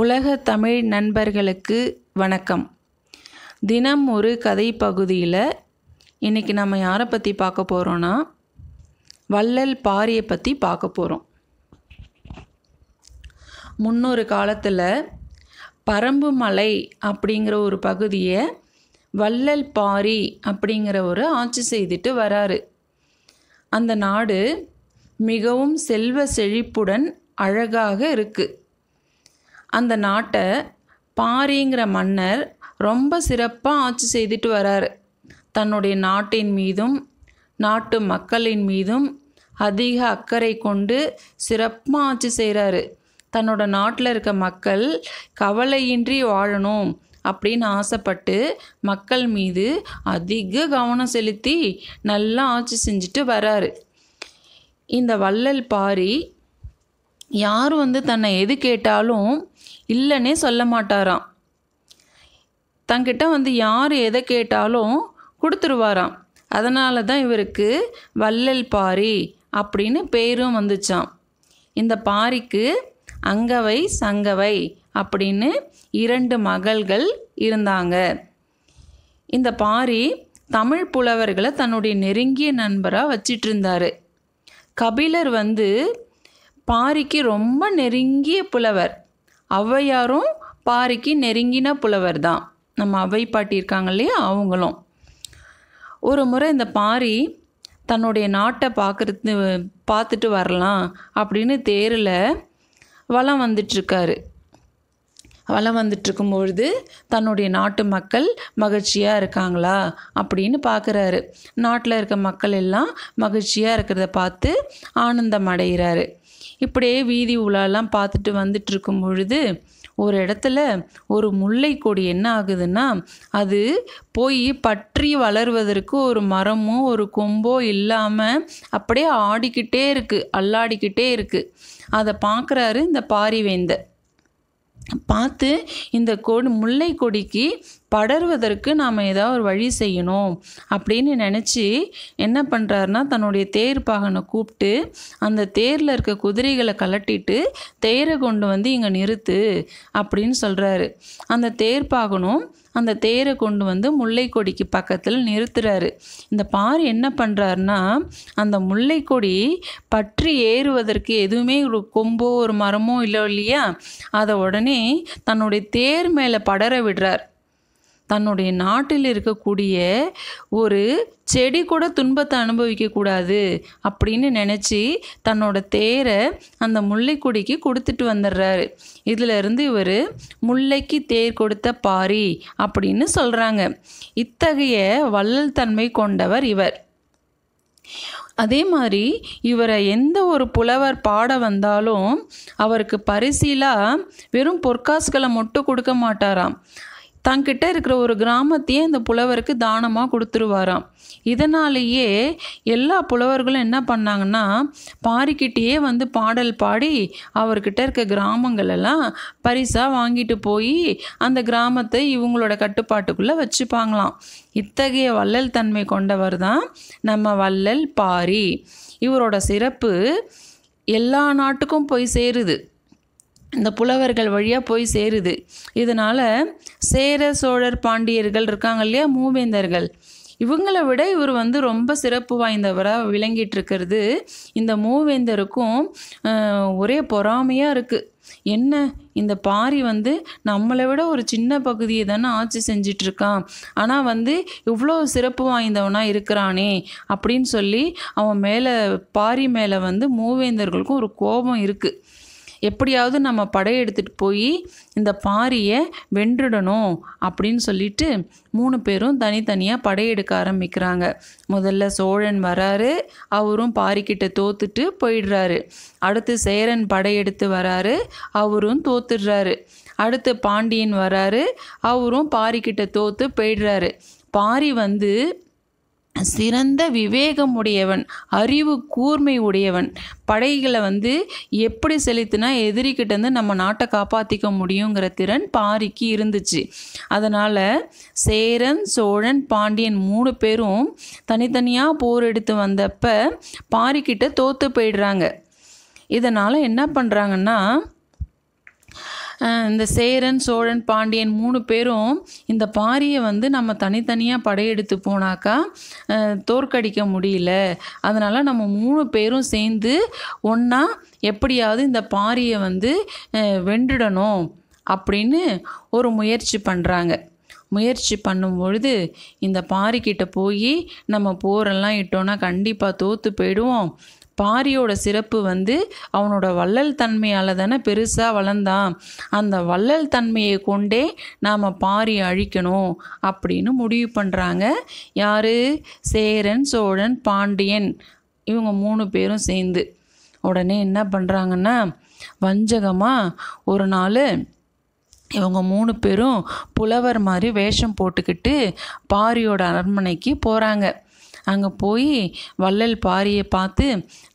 உலக தமிழ் நண்பர்களுக்கு வணக்கம் தினம் ஒரு கதை பகுதியில் இன்றைக்கி நம்ம யாரை பற்றி பார்க்க போகிறோன்னா வள்ளல் பாரியை பற்றி பார்க்க போகிறோம் முன்னொரு காலத்தில் பரம்பு மலை அப்படிங்கிற ஒரு பகுதியை வள்ளல் பாரி அப்படிங்கிற ஒரு ஆட்சி செய்துட்டு வராரு அந்த நாடு மிகவும் செல்வ செழிப்புடன் அழகாக இருக்குது அந்த நாட்டை பாரிங்கிற மன்னர் ரொம்ப சிறப்பாக ஆட்சி செய்துட்டு வரார் தன்னுடைய நாட்டின் மீதும் நாட்டு மக்களின் மீதும் அதிக அக்கறை கொண்டு சிறப்பாக ஆட்சி செய்கிறாரு தன்னோட நாட்டில் இருக்க மக்கள் கவலையின்றி வாழணும் அப்படின்னு ஆசைப்பட்டு மக்கள் மீது அதிக கவனம் செலுத்தி நல்லா ஆட்சி செஞ்சுட்டு வராரு இந்த வள்ளல் பாரி யாரும் வந்து தன்னை எது கேட்டாலும் இல்லைன்னே சொல்ல மாட்டாராம் தங்கிட்ட வந்து யார் எதை கேட்டாலும் கொடுத்துருவாராம் அதனால தான் இவருக்கு வள்ளல் பாரி அப்படின்னு பேரும் வந்துச்சான் இந்த பாரிக்கு அங்கவை சங்கவை அப்படின்னு இரண்டு மகள்கள் இருந்தாங்க இந்த பாரி தமிழ் புலவர்களை தன்னுடைய நெருங்கிய நண்பராக வச்சிட்டு இருந்தார் கபிலர் வந்து பாரிக்கு ரொம்ப நெருங்கிய புலவர் ஔவையாரும் பாரிக்கு நெருங்கின புலவர் தான் நம்ம அவை பாட்டி இருக்காங்க இல்லையா அவங்களும் ஒரு முறை இந்த பாரி தன்னுடைய நாட்டை பார்க்குறது பார்த்துட்டு வரலாம் அப்படின்னு தேரில் வளம் வந்துட்டுருக்காரு வலம் வந்துட்டுருக்கும் பொழுது தன்னுடைய நாட்டு மக்கள் மகிழ்ச்சியாக இருக்காங்களா அப்படின்னு பார்க்குறாரு நாட்டில் இருக்க மக்கள் எல்லாம் மகிழ்ச்சியாக இருக்கிறத பார்த்து ஆனந்தம் அடைகிறாரு இப்படியே வீதி உலாலாம் பார்த்துட்டு வந்துட்டு இருக்கும் பொழுது ஒரு இடத்துல ஒரு முல்லை கொடி என்ன ஆகுதுன்னா அது போய் பற்றி வளர்வதற்கு ஒரு மரமும் ஒரு கொம்போ இல்லாமல் அப்படியே ஆடிக்கிட்டே இருக்குது அல்லாடிக்கிட்டே இருக்குது அதை பார்க்குறாரு இந்த பாரிவேந்தர் பார்த்து இந்த கொடி முல்லை கொடிக்கு படர்வதற்கு நாம் ஏதாவது ஒரு வழி செய்யணும் அப்படின்னு நினச்சி என்ன பண்ணுறாருனா தன்னுடைய தேர் பாகனை கூப்பிட்டு அந்த தேரில் இருக்க குதிரைகளை கலட்டிட்டு தேரை கொண்டு வந்து இங்கே நிறுத்து அப்படின்னு சொல்கிறாரு அந்த தேர் பாகனும் அந்த தேரை கொண்டு வந்து முல்லை கொடிக்கு பக்கத்தில் நிறுத்துறாரு இந்த பார் என்ன பண்ணுறாருனா அந்த முல்லை கொடி பற்றி ஏறுவதற்கு எதுவுமே ஒரு கொம்போ ஒரு மரமோ இல்லை இல்லையா அதை உடனே தன்னுடைய தேர் மேலே படர விடுறார் தன்னுடைய நாட்டில் இருக்கக்கூடிய ஒரு செடி கூட துன்பத்தை அனுபவிக்கக்கூடாது அப்படின்னு நினச்சி தன்னோட தேரை அந்த முல்லைக்கொடிக்கு கொடுத்துட்டு வந்துடுறாரு இதிலிருந்து இவர் முல்லைக்கு தேர் கொடுத்த பாரி அப்படின்னு சொல்கிறாங்க இத்தகைய வள்ளல் தன்மை கொண்டவர் இவர் அதே மாதிரி இவரை எந்த ஒரு புலவர் பாட வந்தாலும் அவருக்கு பரிசீலாக வெறும் பொற்காசுகளை மட்டும் கொடுக்க மாட்டாராம் தங்கிட்ட இருக்கிற ஒரு கிராமத்தையே இந்த புலவருக்கு தானமாக கொடுத்துருவாராம் இதனாலேயே எல்லா புலவர்களும் என்ன பண்ணாங்கன்னா பாரிக்கிட்டேயே வந்து பாடல் பாடி அவர்கிட்ட இருக்க கிராமங்களெல்லாம் பரிசாக வாங்கிட்டு போய் அந்த கிராமத்தை இவங்களோட கட்டுப்பாட்டுக்குள்ளே வச்சுப்பாங்களாம் இத்தகைய வள்ளல் தன்மை கொண்டவர் தான் நம்ம வள்ளல் பாரி இவரோட சிறப்பு எல்லா நாட்டுக்கும் போய் சேருது இந்த புலவர்கள் வழியாக போய் சேருது இதனால் சேர சோழர் பாண்டியர்கள் இருக்காங்க இல்லையா மூவேந்தர்கள் இவங்களை விட இவர் வந்து ரொம்ப சிறப்பு வாய்ந்தவராக விளங்கிட்டு இந்த மூவேந்தருக்கும் ஒரே பொறாமையாக இருக்குது என்ன இந்த பாரி வந்து நம்மளை விட ஒரு சின்ன பகுதியை தானே ஆட்சி செஞ்சிட்ருக்கான் ஆனால் வந்து இவ்வளோ சிறப்பு வாய்ந்தவனாக இருக்கிறானே அப்படின்னு சொல்லி அவன் மேலே பாரி மேலே வந்து மூவேந்தர்களுக்கும் ஒரு கோபம் இருக்குது எப்படியாவது நம்ம படையெடுத்துட்டு போய் இந்த பாரியை வென்றுடணும் அப்படின்னு சொல்லிட்டு மூணு பேரும் தனித்தனியாக படையெடுக்க ஆரம்பிக்கிறாங்க முதல்ல சோழன் வராரு அவரும் பாரிக்கிட்ட தோத்துட்டு போயிடுறாரு அடுத்து சேரன் படையெடுத்து வராரு அவரும் தோத்துடுறாரு அடுத்து பாண்டியன் வராரு அவரும் பாரிக்கிட்ட தோத்து போயிடுறாரு பாரி வந்து சிறந்த விவேகம் உடையவன் அறிவு கூர்மை உடையவன் படைகளை வந்து எப்படி செலுத்தினா வந்து நம்ம நாட்டை காப்பாற்றிக்க முடியுங்கிற திறன் பாரிக்கு இருந்துச்சு அதனால் சேரன் சோழன் பாண்டியன் மூணு பேரும் தனித்தனியாக போர் எடுத்து வந்தப்ப பாரிக்கிட்ட தோற்று போயிடுறாங்க இதனால் என்ன பண்ணுறாங்கன்னா இந்த சேரன் சோழன் பாண்டியன் மூணு பேரும் இந்த பாரியை வந்து நம்ம தனித்தனியாக படையெடுத்து போனாக்கா தோற்கடிக்க முடியல அதனால் நம்ம மூணு பேரும் சேர்ந்து ஒன்றா எப்படியாவது இந்த பாரியை வந்து வென்றுடணும் அப்படின்னு ஒரு முயற்சி பண்ணுறாங்க முயற்சி பண்ணும் பொழுது இந்த பாரிக்கிட்ட போய் நம்ம போரெல்லாம் இட்டோன்னா கண்டிப்பாக தோற்று போயிடுவோம் பாரியோட சிறப்பு வந்து அவனோட வள்ளல் தன்மையால் தானே பெருசாக வளர்ந்தான் அந்த வள்ளல் தன்மையை கொண்டே நாம் பாரி அழிக்கணும் அப்படின்னு முடிவு பண்ணுறாங்க யார் சேரன் சோழன் பாண்டியன் இவங்க மூணு பேரும் சேர்ந்து உடனே என்ன பண்ணுறாங்கன்னா வஞ்சகமாக ஒரு நாள் இவங்க மூணு பேரும் புலவர் மாதிரி வேஷம் போட்டுக்கிட்டு பாரியோட அரண்மனைக்கு போகிறாங்க அங்கே போய் வள்ளல் பாரியை பார்த்து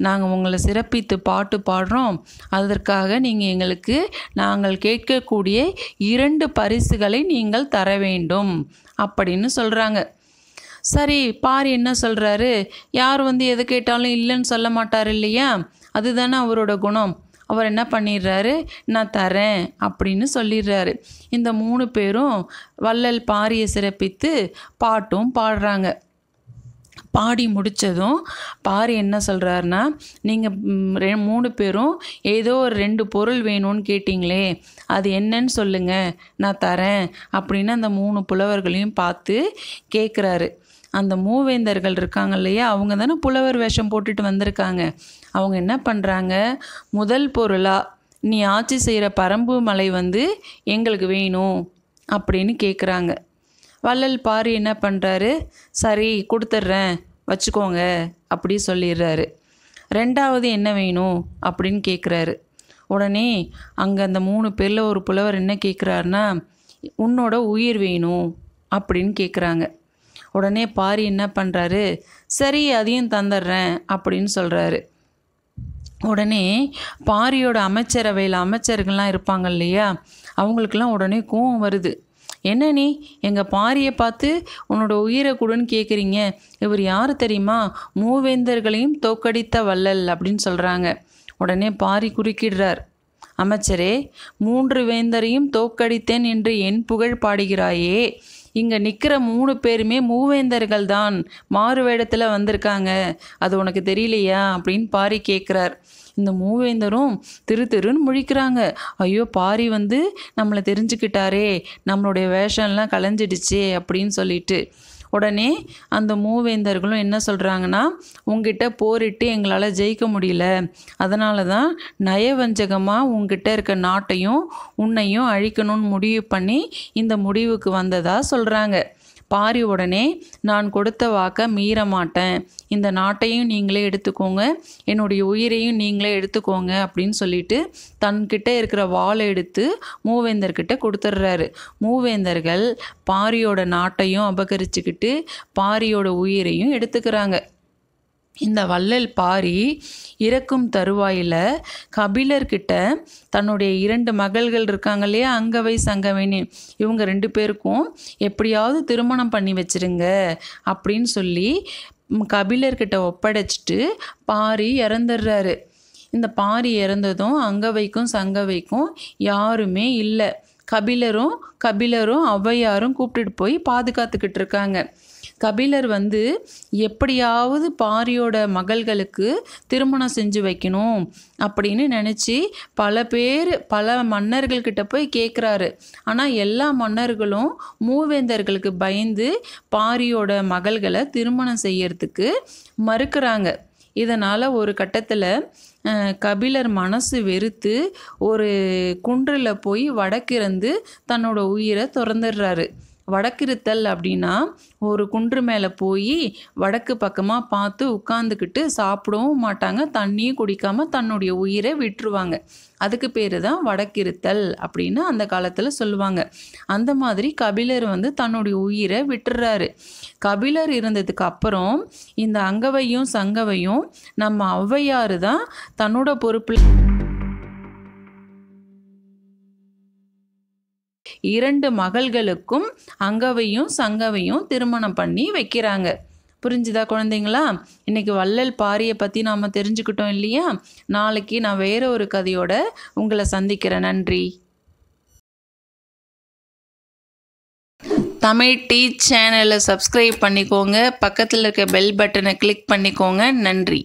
நாங்கள் உங்களை சிறப்பித்து பாட்டு பாடுறோம் அதற்காக நீங்கள் எங்களுக்கு நாங்கள் கேட்கக்கூடிய இரண்டு பரிசுகளை நீங்கள் தர வேண்டும் அப்படின்னு சொல்கிறாங்க சரி பாரி என்ன சொல்கிறாரு யார் வந்து எது கேட்டாலும் இல்லைன்னு சொல்ல மாட்டார் இல்லையா அதுதானே அவரோட குணம் அவர் என்ன பண்ணிடுறாரு நான் தரேன் அப்படின்னு சொல்லிடுறாரு இந்த மூணு பேரும் வள்ளல் பாரியை சிறப்பித்து பாட்டும் பாடுறாங்க பாடி முடித்ததும் பாரி என்ன சொல்கிறாருன்னா நீங்கள் ரெ மூணு பேரும் ஏதோ ஒரு ரெண்டு பொருள் வேணும்னு கேட்டிங்களே அது என்னன்னு சொல்லுங்கள் நான் தரேன் அப்படின்னு அந்த மூணு புலவர்களையும் பார்த்து கேட்குறாரு அந்த மூவேந்தர்கள் இருக்காங்க இல்லையா அவங்க தானே புலவர் வேஷம் போட்டுட்டு வந்திருக்காங்க அவங்க என்ன பண்ணுறாங்க முதல் பொருளாக நீ ஆட்சி செய்கிற பரம்பு மலை வந்து எங்களுக்கு வேணும் அப்படின்னு கேட்குறாங்க வள்ளல் பாரு என்ன பண்ணுறாரு சரி கொடுத்துட்றேன் வச்சுக்கோங்க அப்படி சொல்லிடுறாரு ரெண்டாவது என்ன வேணும் அப்படின்னு கேட்குறாரு உடனே அங்கே அந்த மூணு பேரில் ஒரு புலவர் என்ன கேட்குறாருன்னா உன்னோட உயிர் வேணும் அப்படின்னு கேட்குறாங்க உடனே பாரி என்ன பண்ணுறாரு சரி அதையும் தந்துடுறேன் அப்படின்னு சொல்கிறாரு உடனே பாரியோட அமைச்சரவையில் அமைச்சர்கள்லாம் இருப்பாங்க இல்லையா அவங்களுக்கெல்லாம் உடனே கோவம் வருது என்ன நீ எங்கள் பாரியை பார்த்து உன்னோட உயிரை கொடுன்னு கேட்குறீங்க இவர் யார் தெரியுமா மூவேந்தர்களையும் தோக்கடித்த வள்ளல் அப்படின்னு சொல்கிறாங்க உடனே பாரி குறுக்கிடுறார் அமைச்சரே மூன்று வேந்தரையும் தோக்கடித்தேன் என்று என் புகழ் பாடுகிறாயே இங்கே நிற்கிற மூணு பேருமே மூவேந்தர்கள் தான் மாறுவேடத்தில் வந்திருக்காங்க அது உனக்கு தெரியலையா அப்படின்னு பாரி கேட்குறார் இந்த மூவேந்தரும் திரு திருன்னு முழிக்கிறாங்க ஐயோ பாரி வந்து நம்மளை தெரிஞ்சுக்கிட்டாரே நம்மளுடைய வேஷம்லாம் கலைஞ்சிடுச்சே அப்படின்னு சொல்லிட்டு உடனே அந்த மூவேந்தர்களும் என்ன சொல்கிறாங்கன்னா உங்ககிட்ட போரிட்டு எங்களால் ஜெயிக்க முடியல அதனால தான் நயவஞ்சகமாக உங்ககிட்ட இருக்க நாட்டையும் உன்னையும் அழிக்கணும்னு முடிவு பண்ணி இந்த முடிவுக்கு வந்ததாக சொல்கிறாங்க பாரி உடனே நான் கொடுத்த வாக்கை மீற மாட்டேன் இந்த நாட்டையும் நீங்களே எடுத்துக்கோங்க என்னுடைய உயிரையும் நீங்களே எடுத்துக்கோங்க அப்படின்னு சொல்லிட்டு தன்கிட்ட இருக்கிற வாழை எடுத்து மூவேந்தர்கிட்ட கொடுத்துட்றாரு மூவேந்தர்கள் பாரியோட நாட்டையும் அபகரிச்சுக்கிட்டு பாரியோட உயிரையும் எடுத்துக்கிறாங்க இந்த வள்ளல் பாரி இறக்கும் தருவாயில் கபிலர்கிட்ட தன்னுடைய இரண்டு மகள்கள் இருக்காங்க இல்லையா அங்கவை சங்கவைனு இவங்க ரெண்டு பேருக்கும் எப்படியாவது திருமணம் பண்ணி வச்சுருங்க அப்படின்னு சொல்லி கபிலர்கிட்ட ஒப்படைச்சிட்டு பாரி இறந்துடுறாரு இந்த பாரி இறந்ததும் அங்கவைக்கும் சங்கவைக்கும் யாருமே இல்லை கபிலரும் கபிலரும் ஔவையாரும் கூப்பிட்டுட்டு போய் பாதுகாத்துக்கிட்டு இருக்காங்க கபிலர் வந்து எப்படியாவது பாரியோட மகள்களுக்கு திருமணம் செஞ்சு வைக்கணும் அப்படின்னு நினச்சி பல பேர் பல மன்னர்கள்கிட்ட போய் கேட்குறாரு ஆனால் எல்லா மன்னர்களும் மூவேந்தர்களுக்கு பயந்து பாரியோட மகள்களை திருமணம் செய்யறதுக்கு மறுக்கிறாங்க இதனால் ஒரு கட்டத்தில் கபிலர் மனசு வெறுத்து ஒரு குன்றில் போய் வடக்கிறந்து தன்னோட உயிரை திறந்துடுறாரு வடக்கிருத்தல் அப்படின்னா ஒரு குன்று மேலே போய் வடக்கு பக்கமாக பார்த்து உட்காந்துக்கிட்டு சாப்பிடவும் மாட்டாங்க தண்ணியும் குடிக்காமல் தன்னுடைய உயிரை விட்டுருவாங்க அதுக்கு பேர் தான் வடக்கிருத்தல் அப்படின்னு அந்த காலத்தில் சொல்லுவாங்க அந்த மாதிரி கபிலர் வந்து தன்னுடைய உயிரை விட்டுறாரு கபிலர் இருந்ததுக்கு அப்புறம் இந்த அங்கவையும் சங்கவையும் நம்ம ஔவையார் தான் தன்னோட பொறுப்பில் இரண்டு மகள்களுக்கும் அங்கவையும் சங்கவையும் திருமணம் பண்ணி வைக்கிறாங்க புரிஞ்சுதா குழந்தைங்களா இன்றைக்கி வள்ளல் பாரியை பற்றி நாம் தெரிஞ்சுக்கிட்டோம் இல்லையா நாளைக்கு நான் வேறு ஒரு கதையோட உங்களை சந்திக்கிறேன் நன்றி தமிழ் டீ சேனலை சப்ஸ்கிரைப் பண்ணிக்கோங்க பக்கத்தில் இருக்க பெல் பட்டனை கிளிக் பண்ணிக்கோங்க நன்றி